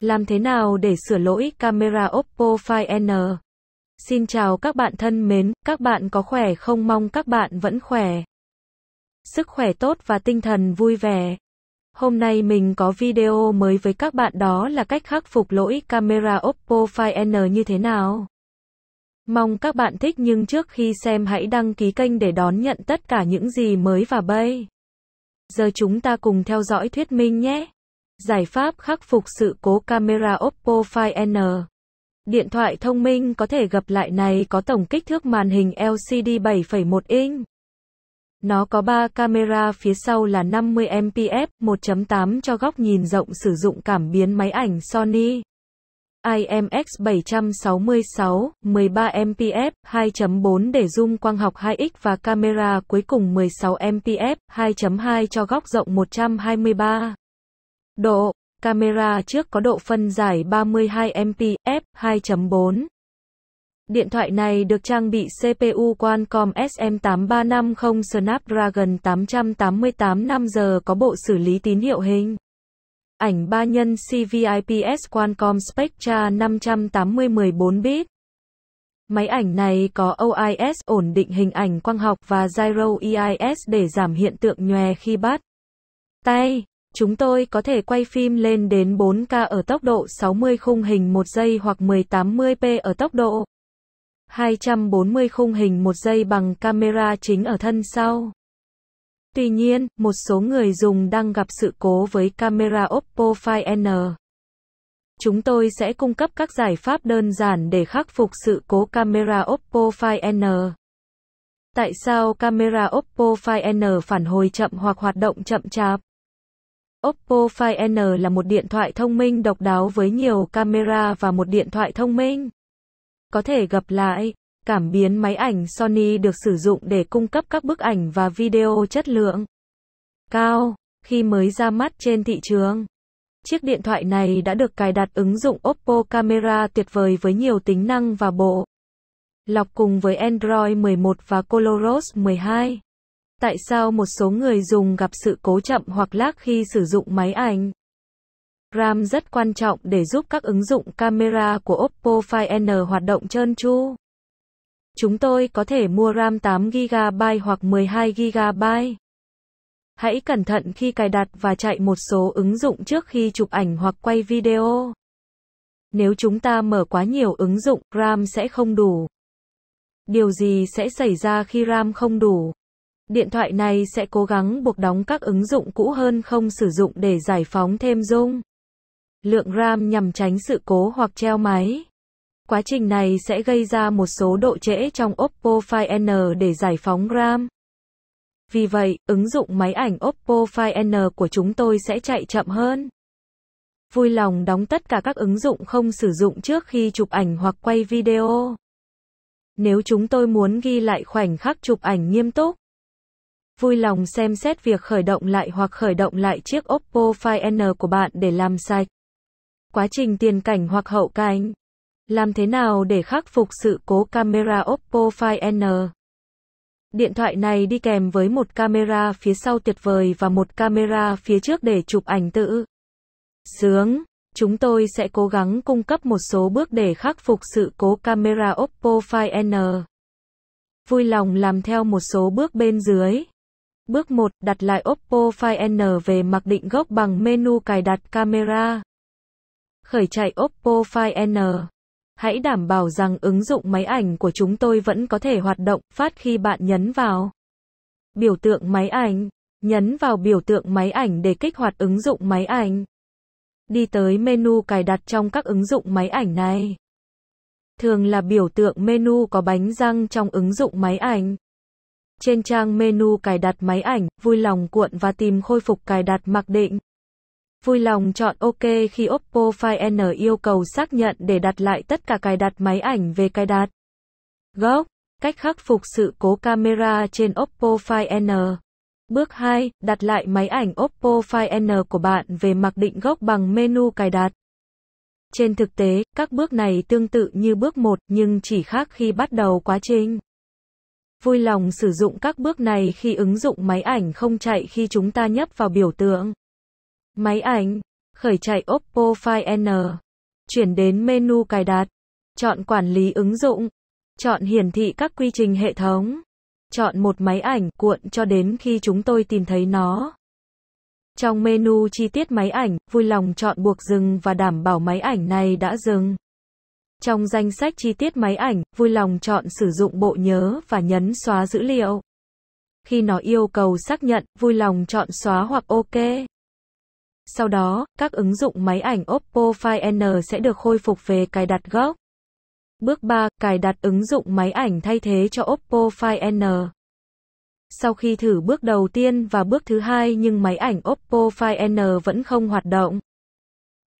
Làm thế nào để sửa lỗi camera Oppo Find N? Xin chào các bạn thân mến, các bạn có khỏe không? Mong các bạn vẫn khỏe. Sức khỏe tốt và tinh thần vui vẻ. Hôm nay mình có video mới với các bạn đó là cách khắc phục lỗi camera Oppo Find N như thế nào. Mong các bạn thích nhưng trước khi xem hãy đăng ký kênh để đón nhận tất cả những gì mới và bay. Giờ chúng ta cùng theo dõi thuyết minh nhé. Giải pháp khắc phục sự cố camera Oppo Find N. Điện thoại thông minh có thể gặp lại này có tổng kích thước màn hình LCD 7,1 inch. Nó có 3 camera phía sau là 50 MPF 1.8 cho góc nhìn rộng sử dụng cảm biến máy ảnh Sony IMX 766 13 MPF 2.4 để zoom quang học 2x và camera cuối cùng 16 MPF 2.2 cho góc rộng 123 độ, camera trước có độ phân giải 32 MP f 2.4. Điện thoại này được trang bị CPU Qualcomm SM8350 Snapdragon 888 5 giờ có bộ xử lý tín hiệu hình. Ảnh 3 nhân CVIPS Qualcomm Spectra 580 14 bit. Máy ảnh này có OIS ổn định hình ảnh quang học và gyro EIS để giảm hiện tượng nhòe khi bắt tay. Chúng tôi có thể quay phim lên đến 4K ở tốc độ 60 khung hình 1 giây hoặc 1080p ở tốc độ 240 khung hình 1 giây bằng camera chính ở thân sau. Tuy nhiên, một số người dùng đang gặp sự cố với camera Oppo Find N. Chúng tôi sẽ cung cấp các giải pháp đơn giản để khắc phục sự cố camera Oppo Find N. Tại sao camera Oppo Find N phản hồi chậm hoặc hoạt động chậm chạp? Oppo Find N là một điện thoại thông minh độc đáo với nhiều camera và một điện thoại thông minh. Có thể gặp lại, cảm biến máy ảnh Sony được sử dụng để cung cấp các bức ảnh và video chất lượng cao khi mới ra mắt trên thị trường. Chiếc điện thoại này đã được cài đặt ứng dụng Oppo Camera tuyệt vời với nhiều tính năng và bộ lọc cùng với Android 11 và Coloros 12. Tại sao một số người dùng gặp sự cố chậm hoặc lag khi sử dụng máy ảnh? RAM rất quan trọng để giúp các ứng dụng camera của Oppo Find N hoạt động trơn tru. Chúng tôi có thể mua RAM 8GB hoặc 12GB. Hãy cẩn thận khi cài đặt và chạy một số ứng dụng trước khi chụp ảnh hoặc quay video. Nếu chúng ta mở quá nhiều ứng dụng, RAM sẽ không đủ. Điều gì sẽ xảy ra khi RAM không đủ? Điện thoại này sẽ cố gắng buộc đóng các ứng dụng cũ hơn không sử dụng để giải phóng thêm dung lượng RAM nhằm tránh sự cố hoặc treo máy. Quá trình này sẽ gây ra một số độ trễ trong Oppo Find N để giải phóng RAM. Vì vậy, ứng dụng máy ảnh Oppo Find N của chúng tôi sẽ chạy chậm hơn. Vui lòng đóng tất cả các ứng dụng không sử dụng trước khi chụp ảnh hoặc quay video. Nếu chúng tôi muốn ghi lại khoảnh khắc chụp ảnh nghiêm túc, vui lòng xem xét việc khởi động lại hoặc khởi động lại chiếc Oppo Find N của bạn để làm sạch. Quá trình tiền cảnh hoặc hậu cảnh. Làm thế nào để khắc phục sự cố camera Oppo Find N? Điện thoại này đi kèm với một camera phía sau tuyệt vời và một camera phía trước để chụp ảnh tự. Sướng, chúng tôi sẽ cố gắng cung cấp một số bước để khắc phục sự cố camera Oppo Find N. Vui lòng làm theo một số bước bên dưới. Bước 1. Đặt lại Oppo Find N về mặc định gốc bằng menu cài đặt camera. Khởi chạy Oppo Find N. Hãy đảm bảo rằng ứng dụng máy ảnh của chúng tôi vẫn có thể hoạt động phát khi bạn nhấn vào biểu tượng máy ảnh. Nhấn vào biểu tượng máy ảnh để kích hoạt ứng dụng máy ảnh. Đi tới menu cài đặt trong các ứng dụng máy ảnh này. Thường là biểu tượng menu có bánh răng trong ứng dụng máy ảnh. Trên trang menu cài đặt máy ảnh, vui lòng cuộn và tìm khôi phục cài đặt mặc định. Vui lòng chọn OK khi Oppo Find N yêu cầu xác nhận để đặt lại tất cả cài đặt máy ảnh về cài đặt. gốc cách khắc phục sự cố camera trên Oppo Find N. Bước 2, đặt lại máy ảnh Oppo Find N của bạn về mặc định gốc bằng menu cài đặt. Trên thực tế, các bước này tương tự như bước 1 nhưng chỉ khác khi bắt đầu quá trình. Vui lòng sử dụng các bước này khi ứng dụng máy ảnh không chạy khi chúng ta nhấp vào biểu tượng. Máy ảnh, khởi chạy Oppo File N. Chuyển đến menu cài đặt. Chọn quản lý ứng dụng. Chọn hiển thị các quy trình hệ thống. Chọn một máy ảnh cuộn cho đến khi chúng tôi tìm thấy nó. Trong menu chi tiết máy ảnh, vui lòng chọn buộc dừng và đảm bảo máy ảnh này đã dừng. Trong danh sách chi tiết máy ảnh, vui lòng chọn sử dụng bộ nhớ và nhấn xóa dữ liệu. Khi nó yêu cầu xác nhận, vui lòng chọn xóa hoặc OK. Sau đó, các ứng dụng máy ảnh Oppo Find N sẽ được khôi phục về cài đặt gốc. Bước 3. Cài đặt ứng dụng máy ảnh thay thế cho Oppo Find N. Sau khi thử bước đầu tiên và bước thứ hai nhưng máy ảnh Oppo Find N vẫn không hoạt động.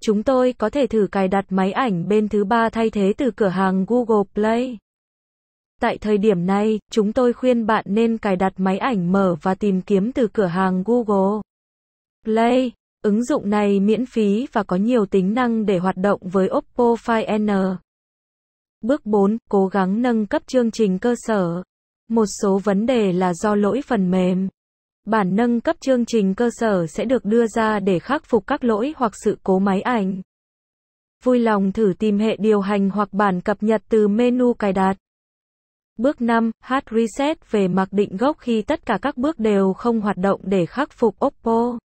Chúng tôi có thể thử cài đặt máy ảnh bên thứ ba thay thế từ cửa hàng Google Play. Tại thời điểm này, chúng tôi khuyên bạn nên cài đặt máy ảnh mở và tìm kiếm từ cửa hàng Google Play. Ứng dụng này miễn phí và có nhiều tính năng để hoạt động với Oppo Find N. Bước 4. Cố gắng nâng cấp chương trình cơ sở. Một số vấn đề là do lỗi phần mềm. Bản nâng cấp chương trình cơ sở sẽ được đưa ra để khắc phục các lỗi hoặc sự cố máy ảnh. Vui lòng thử tìm hệ điều hành hoặc bản cập nhật từ menu cài đặt. Bước 5, Hard reset về mặc định gốc khi tất cả các bước đều không hoạt động để khắc phục Oppo.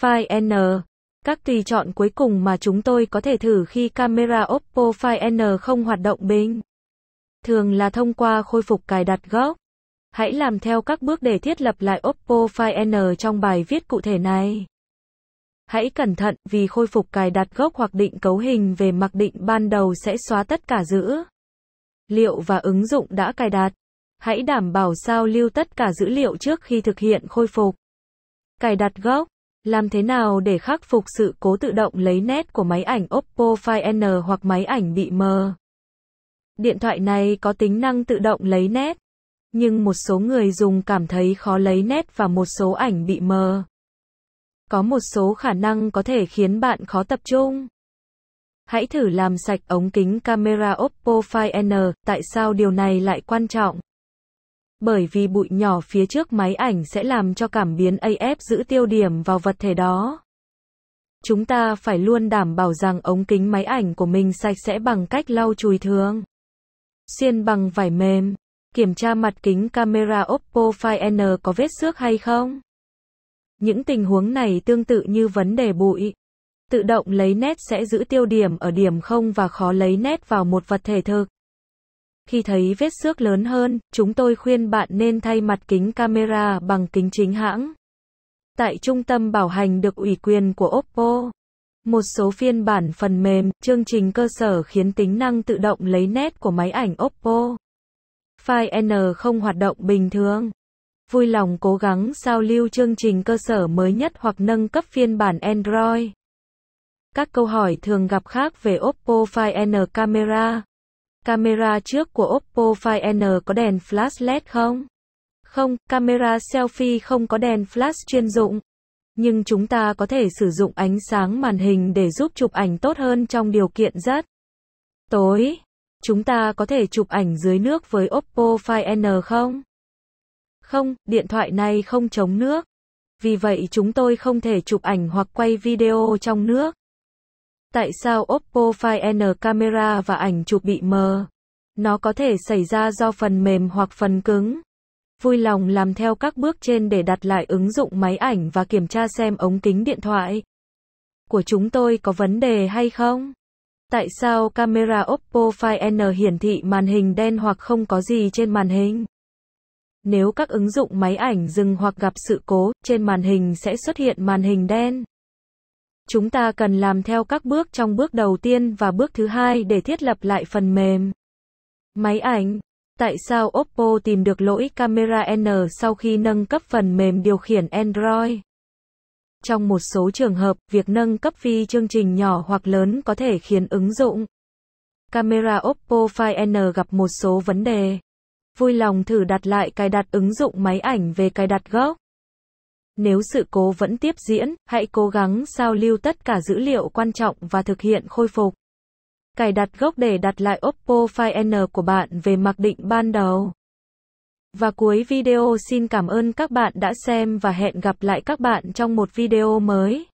File N. Các tùy chọn cuối cùng mà chúng tôi có thể thử khi camera Oppo File N không hoạt động bình. Thường là thông qua khôi phục cài đặt gốc. Hãy làm theo các bước để thiết lập lại Oppo File N trong bài viết cụ thể này. Hãy cẩn thận vì khôi phục cài đặt gốc hoặc định cấu hình về mặc định ban đầu sẽ xóa tất cả dữ liệu và ứng dụng đã cài đặt. Hãy đảm bảo sao lưu tất cả dữ liệu trước khi thực hiện khôi phục. Cài đặt gốc làm thế nào để khắc phục sự cố tự động lấy nét của máy ảnh Oppo Find N hoặc máy ảnh bị mờ? Điện thoại này có tính năng tự động lấy nét nhưng một số người dùng cảm thấy khó lấy nét và một số ảnh bị mờ. Có một số khả năng có thể khiến bạn khó tập trung. Hãy thử làm sạch ống kính camera Oppo Find N, tại sao điều này lại quan trọng? Bởi vì bụi nhỏ phía trước máy ảnh sẽ làm cho cảm biến AF giữ tiêu điểm vào vật thể đó. Chúng ta phải luôn đảm bảo rằng ống kính máy ảnh của mình sạch sẽ bằng cách lau chùi thường. Xiên bằng vải mềm. Kiểm tra mặt kính camera Oppo Find N có vết xước hay không? Những tình huống này tương tự như vấn đề bụi. Tự động lấy nét sẽ giữ tiêu điểm ở điểm không và khó lấy nét vào một vật thể thực. Khi thấy vết xước lớn hơn, chúng tôi khuyên bạn nên thay mặt kính camera bằng kính chính hãng. Tại trung tâm bảo hành được ủy quyền của Oppo, một số phiên bản phần mềm, chương trình cơ sở khiến tính năng tự động lấy nét của máy ảnh Oppo file N không hoạt động bình thường. Vui lòng cố gắng sao lưu chương trình cơ sở mới nhất hoặc nâng cấp phiên bản Android. Các câu hỏi thường gặp khác về Oppo Find N camera. Camera trước của Oppo Find N có đèn flash LED không? Không, camera selfie không có đèn flash chuyên dụng. Nhưng chúng ta có thể sử dụng ánh sáng màn hình để giúp chụp ảnh tốt hơn trong điều kiện rất tối. Chúng ta có thể chụp ảnh dưới nước với Oppo Find N không? Không, điện thoại này không chống nước. Vì vậy chúng tôi không thể chụp ảnh hoặc quay video trong nước. Tại sao Oppo Find N camera và ảnh chụp bị mờ? Nó có thể xảy ra do phần mềm hoặc phần cứng. Vui lòng làm theo các bước trên để đặt lại ứng dụng máy ảnh và kiểm tra xem ống kính điện thoại của chúng tôi có vấn đề hay không. Tại sao camera Oppo Find N hiển thị màn hình đen hoặc không có gì trên màn hình? Nếu các ứng dụng máy ảnh dừng hoặc gặp sự cố, trên màn hình sẽ xuất hiện màn hình đen. Chúng ta cần làm theo các bước trong bước đầu tiên và bước thứ hai để thiết lập lại phần mềm. Máy ảnh Tại sao Oppo tìm được lỗi camera N sau khi nâng cấp phần mềm điều khiển Android? Trong một số trường hợp, việc nâng cấp phi chương trình nhỏ hoặc lớn có thể khiến ứng dụng camera Oppo Find N gặp một số vấn đề. Vui lòng thử đặt lại cài đặt ứng dụng máy ảnh về cài đặt gốc. Nếu sự cố vẫn tiếp diễn, hãy cố gắng sao lưu tất cả dữ liệu quan trọng và thực hiện khôi phục. Cài đặt gốc để đặt lại Oppo Find N của bạn về mặc định ban đầu. Và cuối video xin cảm ơn các bạn đã xem và hẹn gặp lại các bạn trong một video mới.